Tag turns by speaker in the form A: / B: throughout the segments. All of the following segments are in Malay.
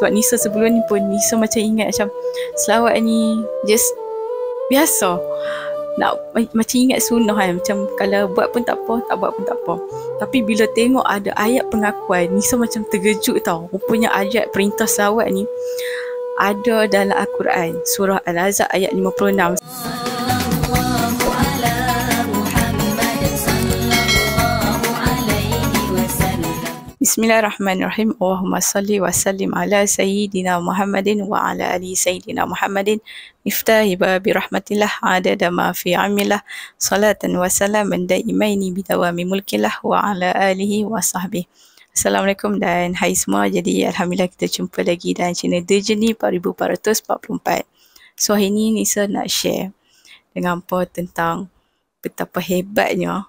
A: Sebab Nisa sebelum ni pun Nisa macam ingat macam Selawat ni Just Biasa nak macam ingat sunnah kan macam kalau buat pun tak apa tak buat pun tak apa tapi bila tengok ada ayat pengakuan ni so macam terkejut tau rupanya ayat perintah selawat ni ada dalam al-Quran surah al-azab ayat 56 Bismillahirrahmanirrahim. Allahumma salli wa sallim ala sayyidina Muhammadin wa ala ali sayyidina Muhammadin. Miftahi babi rahmatillah adada ma fi amillah. Salatan wa salaman daimaini bidawami mulkillah wa ala alihi wa sahbihi. Assalamualaikum dan hai semua. Jadi Alhamdulillah kita jumpa lagi dalam channel The Journey 4444. So hari ni Nisa nak share dengan Po tentang betapa hebatnya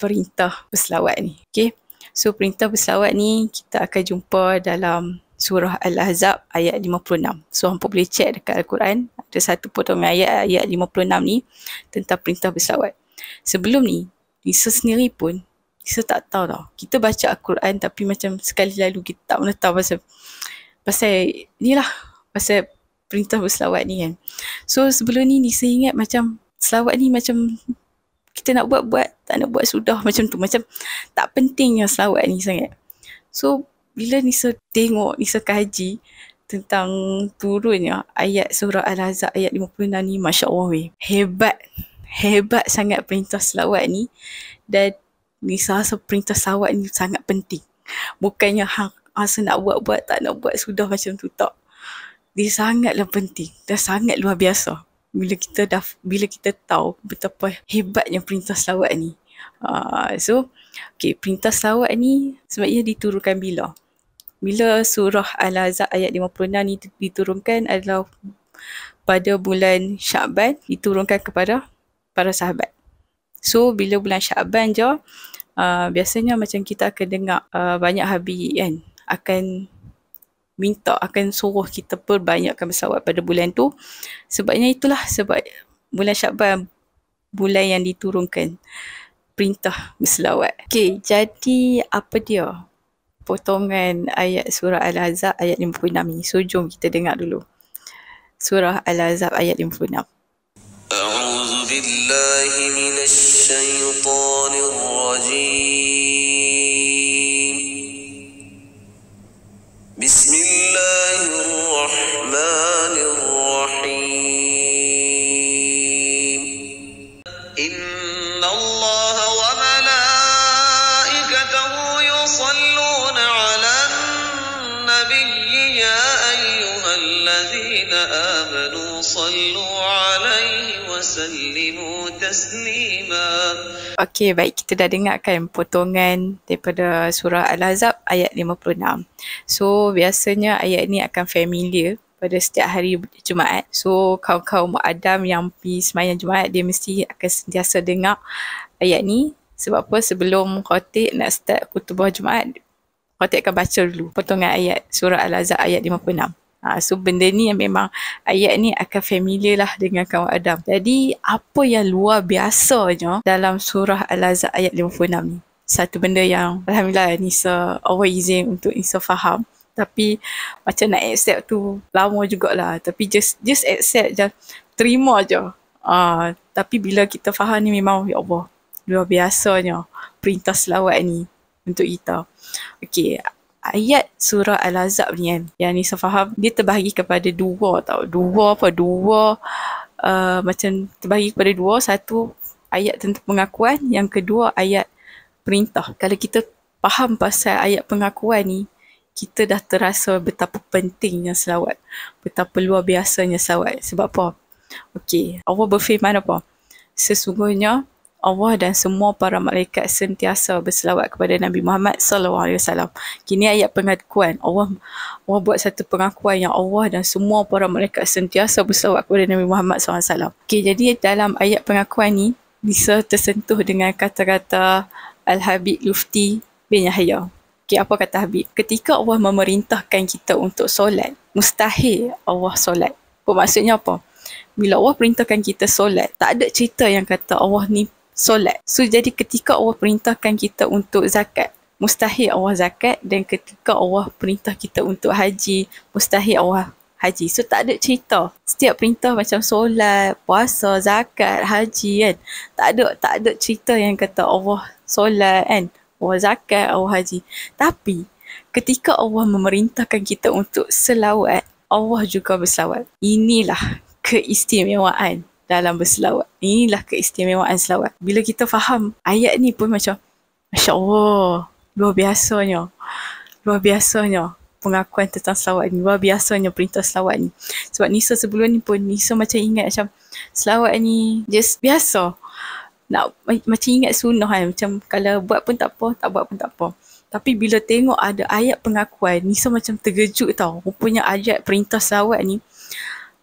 A: perintah berselawat ni. Okay. So perintah bersawat ni kita akan jumpa dalam surah Al-Ahzab ayat 56. So hampa boleh check dekat Al-Quran ada satu potong ayat ayat 56 ni tentang perintah bersawat. Sebelum ni Isa sendiri pun Isa tak tahu tau. Kita baca Al-Quran tapi macam sekali lalu kita tak pernah tahu pasal pasal ni lah pasal perintah bersawat ni kan. So sebelum ni Nisa ingat macam selawat ni macam kita nak buat buat tak nak buat sudah macam tu macam tak pentingnya selawat ni sangat so bila ni saya tengok saya kaji tentang turunnya ayat surah Al-Azhar ayat 56 ni Masya Allah weh hebat hebat sangat perintah selawat ni dan Nisa rasa perintah selawat ni sangat penting bukannya hang rasa nak buat-buat tak nak buat sudah macam tu tak dia sangatlah penting dan sangat luar biasa bila kita dah bila kita tahu betapa hebatnya perintah selawat ni. Uh, so okay, perintah selawat ni sebenarnya diturunkan bila? Bila surah Al-Azab ayat 56 ni diturunkan adalah pada bulan Syaban diturunkan kepada para sahabat. So bila bulan Syaban je uh, biasanya macam kita akan dengar uh, banyak habis kan akan minta akan suruh kita perbanyakkan bersawat pada bulan tu sebabnya itulah sebab bulan Syakban bulan yang diturunkan perintah berselawat. Okey, jadi apa dia? Potongan ayat surah Al-Azab ayat 56 ni. So jom kita dengar dulu. Surah Al-Azab ayat 56. A'udzu billahi minasy syaithanir tasnima. Okey, baik kita dah dengarkan potongan daripada surah Al-Azab ayat 56. So, biasanya ayat ni akan familiar pada setiap hari Jumaat. So, kaum-kaum Mak Adam yang pi semayang Jumaat, dia mesti akan sentiasa dengar ayat ni. Sebab apa? Sebelum khotik nak start kutubah Jumaat, khotik akan baca dulu potongan ayat surah Al-Azab ayat 56. Ha, so benda ni yang memang ayat ni akan familiar lah dengan kaum Adam. Jadi apa yang luar biasanya dalam surah Al-Azhar ayat 56 ni? Satu benda yang Alhamdulillah Nisa Allah easy untuk Nisa faham. Tapi macam nak accept tu lama jugalah. Tapi just just accept je. Terima je. Uh, tapi bila kita faham ni memang ya Allah luar biasanya perintah selawat ni untuk kita. Okay, ayat surah Al-Azab ni kan yang Nisa faham dia terbahagi kepada dua tau dua apa dua uh, macam terbahagi kepada dua satu ayat tentang pengakuan yang kedua ayat perintah kalau kita faham pasal ayat pengakuan ni kita dah terasa betapa pentingnya selawat betapa luar biasanya selawat sebab apa okey Allah berfirman apa sesungguhnya Allah dan semua para malaikat sentiasa berselawat kepada Nabi Muhammad SAW. Kini ayat pengakuan Allah Allah buat satu pengakuan yang Allah dan semua para malaikat sentiasa berselawat kepada Nabi Muhammad SAW. Okay, jadi dalam ayat pengakuan ni bisa tersentuh dengan kata-kata Al Habib Lufti bin Yahya. Okey apa kata Habib? Ketika Allah memerintahkan kita untuk solat, mustahil Allah solat. Apa maksudnya apa? Bila Allah perintahkan kita solat, tak ada cerita yang kata Allah ni solat. So jadi ketika Allah perintahkan kita untuk zakat, mustahil Allah zakat dan ketika Allah perintah kita untuk haji, mustahil Allah haji. So tak ada cerita. Setiap perintah macam solat, puasa, zakat, haji kan. Tak ada tak ada cerita yang kata Allah solat kan. Allah zakat, Allah haji. Tapi ketika Allah memerintahkan kita untuk selawat, Allah juga berselawat. Inilah keistimewaan dalam berselawat. Inilah keistimewaan selawat. Bila kita faham ayat ni pun macam, Masya Allah, luar biasanya. Luar biasanya pengakuan tentang selawat ni. Luar biasanya perintah selawat ni. Sebab Nisa sebelum ni pun, Nisa macam ingat macam, selawat ni just biasa. Nak, macam ingat sunnah kan. Macam kalau buat pun tak apa, tak buat pun tak apa. Tapi bila tengok ada ayat pengakuan, Nisa macam tergejut tau. Rupanya ayat perintah selawat ni,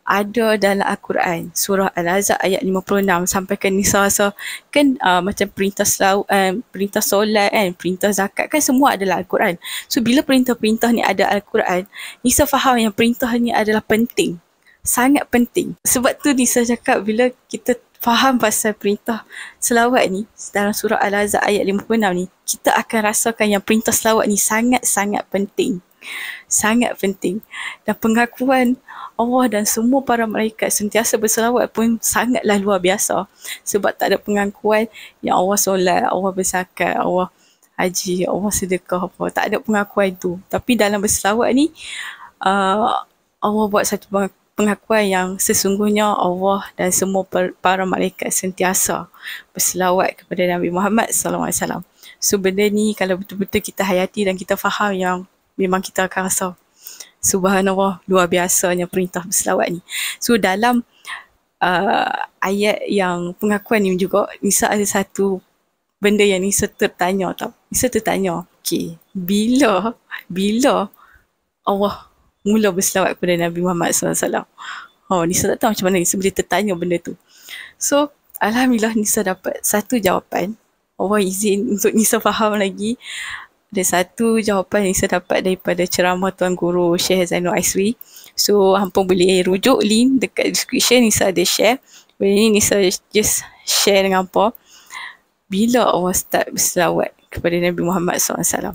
A: ada dalam Al-Quran surah Al-Azab ayat 56 sampai ke ni rasa kan uh, macam perintah selau, uh, eh, perintah solat kan perintah zakat kan semua adalah Al-Quran so bila perintah-perintah ni ada Al-Quran Nisa faham yang perintah ni adalah penting sangat penting sebab tu Nisa cakap bila kita faham pasal perintah selawat ni dalam surah Al-Azab ayat 56 ni kita akan rasakan yang perintah selawat ni sangat-sangat penting sangat penting dan pengakuan Allah dan semua para malaikat sentiasa berselawat pun sangatlah luar biasa sebab tak ada pengakuan yang Allah solat, Allah bersakat, Allah haji, Allah sedekah apa tak ada pengakuan itu tapi dalam berselawat ni uh, Allah buat satu pengakuan yang sesungguhnya Allah dan semua para malaikat sentiasa berselawat kepada Nabi Muhammad SAW. alaihi So benda ni kalau betul-betul kita hayati dan kita faham yang memang kita akan rasa subhanallah luar biasanya perintah berselawat ni. So dalam uh, ayat yang pengakuan ni juga Nisa ada satu benda yang Nisa tertanya tau. Nisa tertanya, okay, bila bila Allah mula berselawat kepada Nabi Muhammad SAW? Oh, Nisa tak tahu macam mana Nisa boleh tertanya benda tu. So, Alhamdulillah Nisa dapat satu jawapan. Allah izin untuk Nisa faham lagi ada satu jawapan yang saya dapat daripada ceramah Tuan Guru Syekh Zainul Aiswi. So, hampa boleh rujuk link dekat description Nisa ada share. Boleh ni Nisa just share dengan apa Bila Allah start berselawat kepada Nabi Muhammad SAW.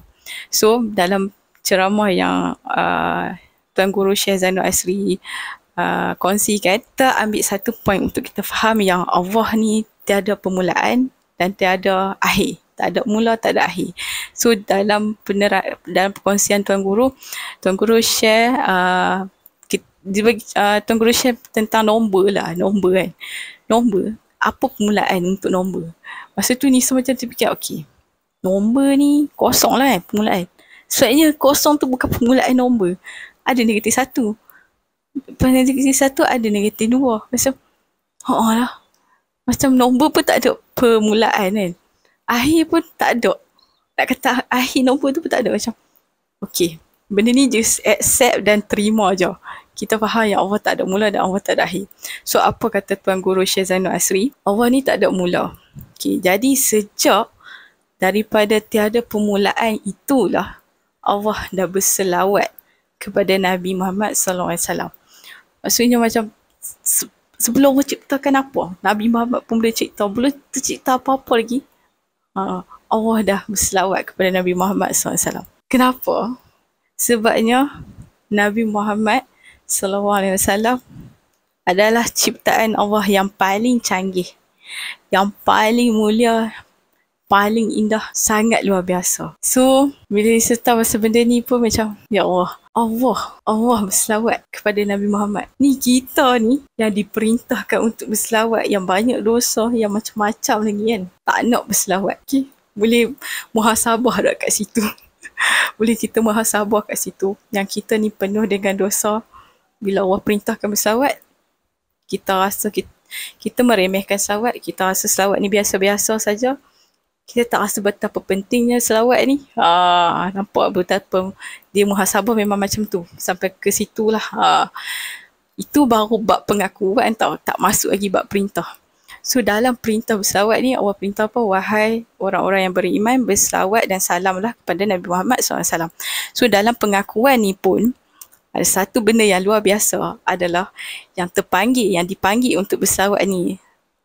A: So, dalam ceramah yang uh, Tuan Guru Syekh Zainul Aiswi Uh, kongsi kata ambil satu point untuk kita faham yang Allah ni tiada permulaan dan tiada akhir tak ada mula tak ada akhir. So dalam penera- dalam perkongsian tuan guru, tuan guru share uh, uh, tuan guru share tentang nombor lah, nombor kan. Nombor, apa permulaan untuk nombor? Masa tu ni macam terfikir okey. Nombor ni kosong lah kan permulaan. Sebabnya kosong tu bukan permulaan nombor. Ada negatif satu. Pada negatif satu ada negatif dua. Macam, oh lah. Macam nombor pun tak ada permulaan kan. Akhir pun tak ada. tak kata akhir nombor tu pun tak ada macam. Okay. Benda ni just accept dan terima je. Kita faham yang Allah tak ada mula dan Allah tak ada akhir. So apa kata Tuan Guru Zainul Asri? Allah ni tak ada mula. Okay. Jadi sejak daripada tiada permulaan itulah Allah dah berselawat kepada Nabi Muhammad SAW. Maksudnya macam sebelum menciptakan apa? Nabi Muhammad pun boleh cipta. Belum tercipta apa-apa lagi. Ah, Allah dah berselawat kepada Nabi Muhammad SAW. Kenapa? Sebabnya Nabi Muhammad SAW adalah ciptaan Allah yang paling canggih, yang paling mulia, paling indah, sangat luar biasa. So, bila disertai masa benda ni pun macam, Ya Allah, Allah, Allah berselawat kepada Nabi Muhammad. Ni kita ni yang diperintahkan untuk berselawat yang banyak dosa, yang macam-macam lagi kan. Tak nak berselawat. Okay? Boleh muhasabah dah kat situ. Boleh kita muhasabah kat situ. Yang kita ni penuh dengan dosa. Bila Allah perintahkan berselawat, kita rasa kita, kita meremehkan selawat. Kita rasa selawat ni biasa-biasa saja kita tak rasa betapa pentingnya selawat ni. Ha, nampak betapa dia muhasabah memang macam tu. Sampai ke situ lah. Ha, ah. itu baru bab pengakuan tau. Tak masuk lagi bab perintah. So dalam perintah berselawat ni Allah perintah apa? Wahai orang-orang yang beriman berselawat dan salamlah kepada Nabi Muhammad SAW. So dalam pengakuan ni pun ada satu benda yang luar biasa adalah yang terpanggil, yang dipanggil untuk berselawat ni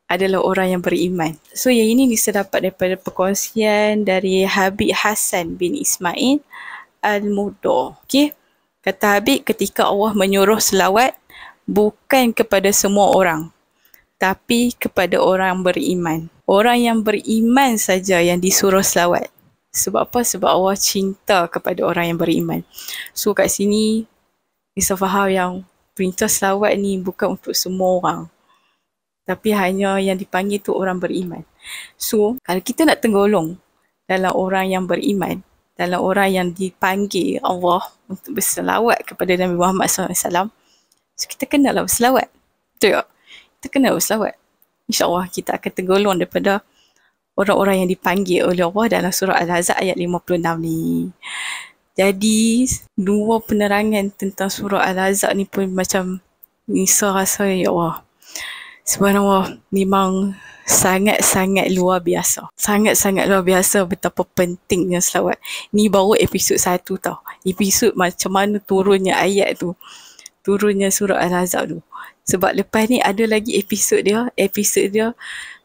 A: adalah orang yang beriman. So yang ini bisa dapat daripada perkongsian dari Habib Hasan bin Ismail Al-Mudo. Okay. Kata Habib ketika Allah menyuruh selawat bukan kepada semua orang tapi kepada orang beriman. Orang yang beriman saja yang disuruh selawat. Sebab apa? Sebab Allah cinta kepada orang yang beriman. So kat sini bisa faham yang perintah selawat ni bukan untuk semua orang tapi hanya yang dipanggil tu orang beriman. So, kalau kita nak tenggolong dalam orang yang beriman, dalam orang yang dipanggil Allah untuk berselawat kepada Nabi Muhammad SAW, so kita kenalah berselawat. Betul tak? Kita kenal berselawat. InsyaAllah kita akan tenggolong daripada orang-orang yang dipanggil oleh Allah dalam surah Al-Hazad ayat 56 ni. Jadi, dua penerangan tentang surah Al-Hazad ni pun macam Nisa rasa, ya Allah, sebab Allah memang sangat-sangat luar biasa. Sangat-sangat luar biasa betapa pentingnya selawat. Ni baru episod satu tau. Episod macam mana turunnya ayat tu. Turunnya surah Al-Azab tu. Sebab lepas ni ada lagi episod dia. Episod dia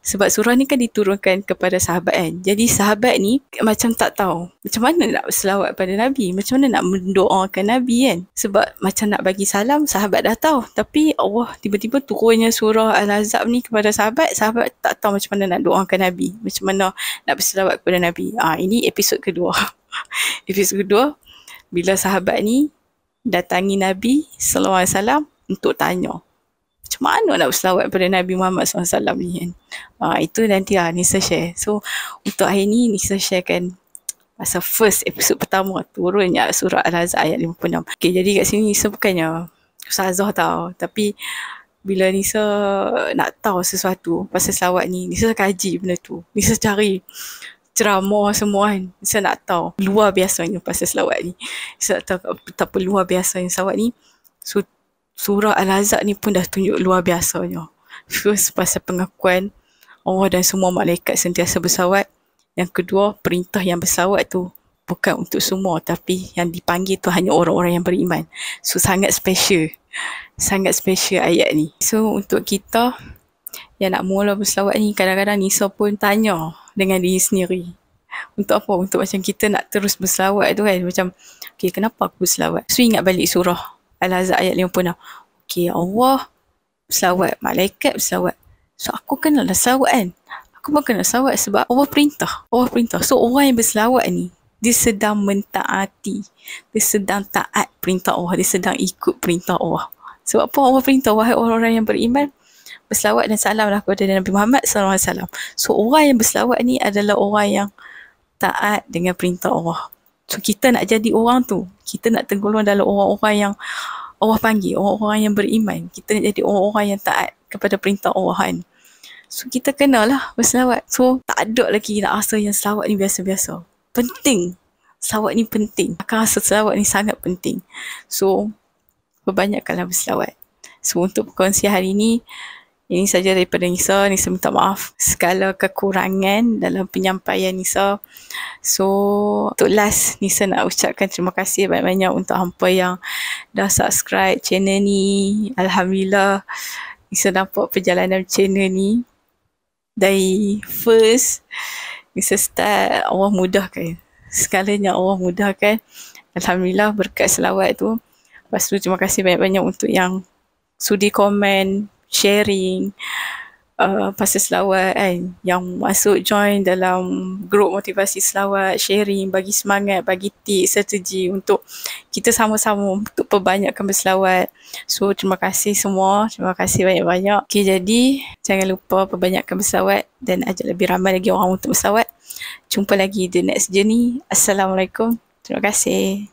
A: sebab surah ni kan diturunkan kepada sahabat kan. Jadi sahabat ni macam tak tahu macam mana nak selawat pada Nabi. Macam mana nak mendoakan Nabi kan. Sebab macam nak bagi salam sahabat dah tahu. Tapi Allah tiba-tiba turunnya surah Al-Azab ni kepada sahabat. Sahabat tak tahu macam mana nak doakan Nabi. Macam mana nak berselawat kepada Nabi. Ah ha, Ini episod kedua. episod kedua bila sahabat ni datangi Nabi SAW untuk tanya macam mana nak berselawat pada Nabi Muhammad SAW ni kan. Uh, itu nanti lah Nisa share. So untuk hari ni Nisa sharekan masa first episode pertama turunnya surah Al-Azhar ayat 56. Okay jadi kat sini Nisa bukannya Ustazah tau. Tapi bila Nisa nak tahu sesuatu pasal selawat ni, Nisa kaji benda tu. Nisa cari ceramah semua kan. Nisa nak tahu luar biasanya pasal selawat ni. Nisa nak tahu betapa luar biasanya selawat ni. So surah Al-Azab ni pun dah tunjuk luar biasa biasanya. First, pasal pengakuan Allah dan semua malaikat sentiasa bersawat. Yang kedua, perintah yang bersawat tu bukan untuk semua tapi yang dipanggil tu hanya orang-orang yang beriman. So, sangat special. Sangat special ayat ni. So, untuk kita yang nak mula bersawat ni kadang-kadang Nisa pun tanya dengan diri sendiri. Untuk apa? Untuk macam kita nak terus berselawat tu kan. Macam, okay kenapa aku berselawat? So ingat balik surah Al-Azhar ayat 56. Okey ya Allah selawat malaikat selawat. So aku kena lah selawat kan. Aku pun kena selawat sebab Allah perintah. Allah perintah. So orang yang berselawat ni dia sedang mentaati. Dia sedang taat perintah Allah. Dia sedang ikut perintah Allah. Sebab apa Allah perintah wahai orang-orang yang beriman berselawat dan salamlah kepada Nabi Muhammad sallallahu alaihi wasallam. So orang yang berselawat ni adalah orang yang taat dengan perintah Allah. So kita nak jadi orang tu. Kita nak tergolong dalam orang-orang yang Allah panggil, orang-orang yang beriman. Kita nak jadi orang-orang yang taat kepada perintah Allah kan. So kita kenalah berselawat. So tak ada lagi nak rasa yang selawat ni biasa-biasa. Penting. Selawat ni penting. Akan rasa selawat ni sangat penting. So, berbanyakkanlah berselawat. So, untuk perkongsian hari ni, ini saja daripada Nisa. Nisa minta maaf segala kekurangan dalam penyampaian Nisa. So, untuk last Nisa nak ucapkan terima kasih banyak-banyak untuk hampa yang dah subscribe channel ni. Alhamdulillah Nisa nampak perjalanan channel ni. Dari first Nisa start Allah mudahkan. Sekalanya Allah mudahkan. Alhamdulillah berkat selawat tu. Lepas tu terima kasih banyak-banyak untuk yang sudi komen, sharing uh, pasal selawat kan yang masuk join dalam grup motivasi selawat sharing bagi semangat bagi tips strategi untuk kita sama-sama untuk perbanyakkan berselawat so terima kasih semua terima kasih banyak-banyak okay, jadi jangan lupa perbanyakkan berselawat dan ajak lebih ramai lagi orang untuk berselawat jumpa lagi the next journey assalamualaikum terima kasih